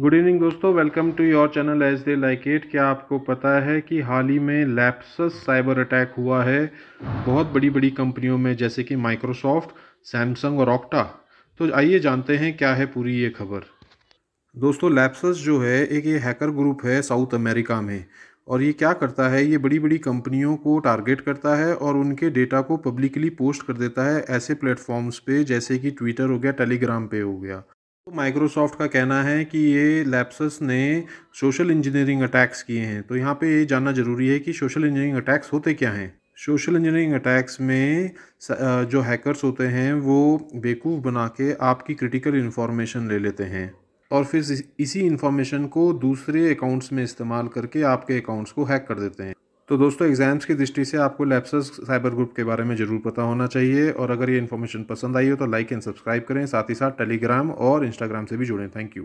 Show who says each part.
Speaker 1: good evening दोस्तों welcome to your channel as they like it क्या आपको पता है कि हाल ही में लैपसस साइबर अटैक हुआ है बहुत बड़ी बड़ी कंपनियों में जैसे कि माइक्रोसॉफ्ट सैमसंग और ऑक्टा तो आइए जानते हैं क्या है पूरी ये खबर दोस्तों लैपसस जो है एक ये हैकर ग्रुप है साउथ अमेरिका में और ये क्या करता है ये बड़ी बड़ी कंपनियों को टारगेट करता है और उनके डेटा को पब्लिकली पोस्ट कर देता है ऐसे प्लेटफॉर्म्स पे जैसे कि ट्विटर हो गया टेलीग्राम पे हो गया माइक्रोसॉफ्ट का कहना है कि ये लैपसस ने सोशल इंजीनियरिंग अटैक्स किए हैं तो यहाँ पे ये जानना ज़रूरी है कि सोशल इंजीनियरिंग अटैक्स होते क्या हैं सोशल इंजीनियरिंग अटैक्स में जो हैकर्स होते हैं वो बेवकूफ़ बना के आपकी क्रिटिकल इन्फॉर्मेशन ले लेते हैं और फिर इसी इन्फॉर्मेशन को दूसरे अकाउंट्स में इस्तेमाल करके आपके अकाउंट्स को हैक कर देते हैं तो दोस्तों एग्ज़ाम्स की दृष्टि से आपको लैप्स साइबर ग्रुप के बारे में ज़रूर पता होना चाहिए और अगर ये इन्फॉर्मेशन पसंद आई हो तो लाइक एंड सब्सक्राइब करें साथ ही साथ टेलीग्राम और इंस्टाग्राम से भी जुड़ें थैंक यू